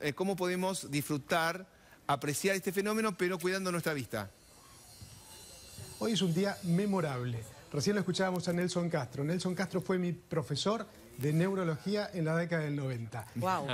Eh, cómo podemos disfrutar, apreciar este fenómeno, pero cuidando nuestra vista. Hoy es un día memorable. Recién lo escuchábamos a Nelson Castro. Nelson Castro fue mi profesor de neurología en la década del 90.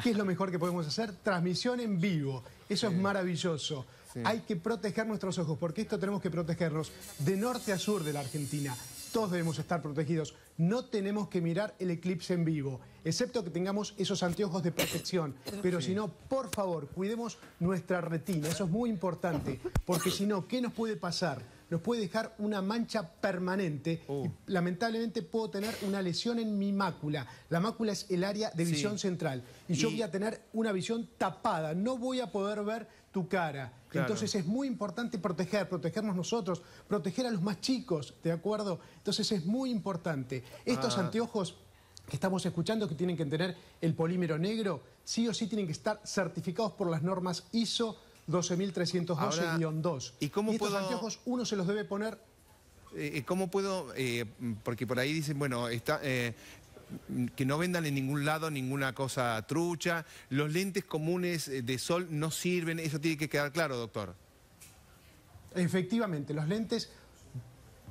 ¿Qué es lo mejor que podemos hacer? Transmisión en vivo. Eso es maravilloso. Hay que proteger nuestros ojos, porque esto tenemos que protegernos de norte a sur de la Argentina. Todos debemos estar protegidos no tenemos que mirar el eclipse en vivo, excepto que tengamos esos anteojos de protección. Pero si no, por favor, cuidemos nuestra retina, eso es muy importante, porque si no, ¿qué nos puede pasar? Nos puede dejar una mancha permanente uh. lamentablemente puedo tener una lesión en mi mácula. La mácula es el área de visión central y, yo voy a tener una visión tapada, no voy a poder ver tu cara. Entonces es muy importante proteger, protegernos nosotros, proteger a los más chicos, ¿de acuerdo? Entonces es muy importante. Estos ah. anteojos que estamos escuchando que tienen que tener el polímero negro, sí o sí tienen que estar certificados por las normas ISO 12312-2. ¿Y cómo y estos anteojos uno se los debe poner... Eh, ¿Cómo puedo...? Eh, porque por ahí dicen, bueno, eh, que no vendan en ningún lado ninguna cosa trucha, los lentes comunes de sol no sirven, eso tiene que quedar claro, doctor. Efectivamente, los lentes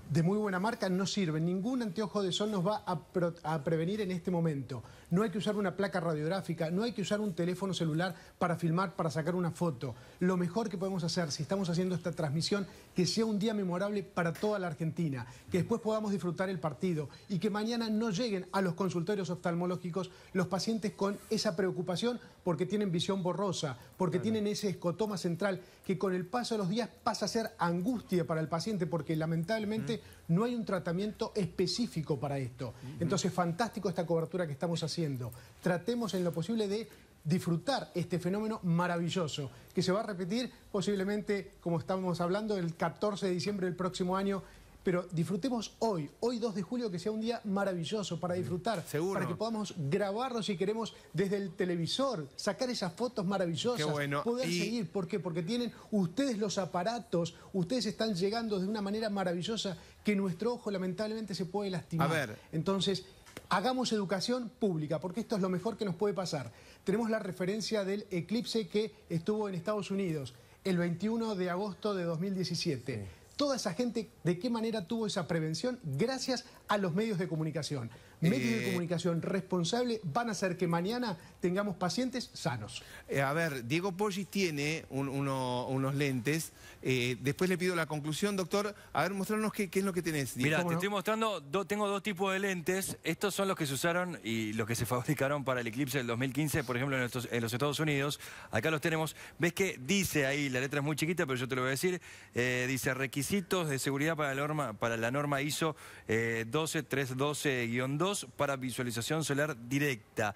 de muy buena marca no sirve Ningún anteojo de sol nos va a, prevenir en este momento. No hay que usar una placa radiográfica, no hay que usar un teléfono celular para filmar, para sacar una foto. Lo mejor que podemos hacer, si estamos haciendo esta transmisión, que sea un día memorable para toda la Argentina, que después podamos disfrutar el partido y que mañana no lleguen a los consultorios oftalmológicos los pacientes con esa preocupación porque tienen visión borrosa, porque tienen ese escotoma central que con el paso de los días pasa a ser angustia para el paciente porque lamentablemente no hay un tratamiento específico para esto. Entonces, fantástico esta cobertura que estamos haciendo. Tratemos en lo posible de disfrutar este fenómeno maravilloso que se va a repetir posiblemente, como estamos hablando, el 14 de diciembre del próximo año pero disfrutemos hoy, hoy 2 de julio, que sea un día maravilloso para mm, disfrutar. Para que podamos grabarlo si queremos desde el televisor, sacar esas fotos maravillosas. Poder seguir. ¿Por qué? Porque tienen ustedes los aparatos, ustedes están llegando de una manera maravillosa que nuestro ojo lamentablemente se puede lastimar. Entonces, Hagamos educación pública, porque esto es lo mejor que nos puede pasar. Tenemos la referencia del eclipse que estuvo en Estados Unidos el 21 de agosto de 2017. Toda esa gente, ¿de qué manera tuvo esa prevención? Gracias a los medios de comunicación. Medios de eh, comunicación responsables van a hacer que mañana tengamos pacientes sanos. Eh, a ver, Diego Poggi tiene unos lentes. Eh, después le pido la conclusión, doctor. A ver, mostrarnos qué, es lo que tenés. Mira, te estoy mostrando, tengo dos tipos de lentes. Estos son los que se usaron y los que se fabricaron para el eclipse del 2015, por ejemplo, en, los Estados Unidos. Acá los tenemos. ¿Ves que dice ahí, la letra es muy chiquita, pero yo te lo voy a decir, dice requisitos de seguridad para la norma, para ISO eh, 12312 2 para visualización solar directa.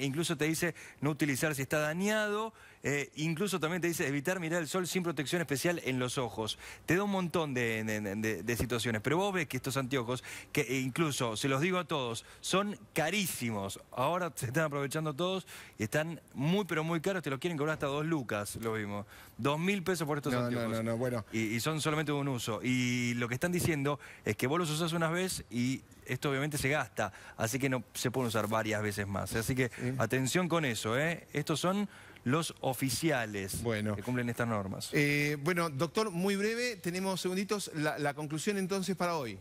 Incluso te dice no utilizar si está dañado, incluso también te dice evitar mirar el sol sin protección especial en los ojos. Te da un montón de, situaciones, pero vos ves que estos anteojos, que incluso, se los digo a todos, son carísimos. Ahora se están aprovechando todos y están muy, pero muy caros, te lo quieren cobrar hasta dos lucas, lo vimos. Dos mil pesos por estos anteojos. No, no, bueno. y, son solamente de un uso. Y lo que están diciendo es que vos los usás una vez y esto obviamente se gasta, así que no se puede usar varias veces más. Así que atención con eso, ¿eh? Estos son los oficiales que cumplen estas normas. Eh, bueno, doctor, muy breve, tenemos segunditos, la, la conclusión entonces para hoy.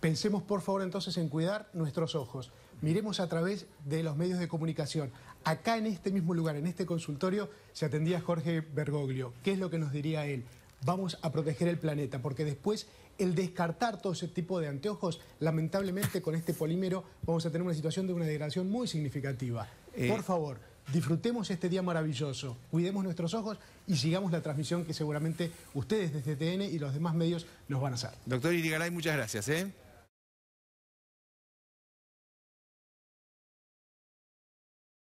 Pensemos por favor entonces en cuidar nuestros ojos. Miremos a través de los medios de comunicación. Acá en este mismo lugar, en este consultorio, se atendía Jorge Bergoglio. ¿Qué es lo que nos diría él? Vamos a proteger el planeta, porque después el descartar todo ese tipo de anteojos, lamentablemente con este polímero vamos a tener una situación de una degradación muy significativa. Eh, Por favor, disfrutemos este día maravilloso, cuidemos nuestros ojos y sigamos la transmisión que seguramente ustedes desde TN y los demás medios nos van a hacer. Doctor Irigaray, muchas gracias. ¿eh?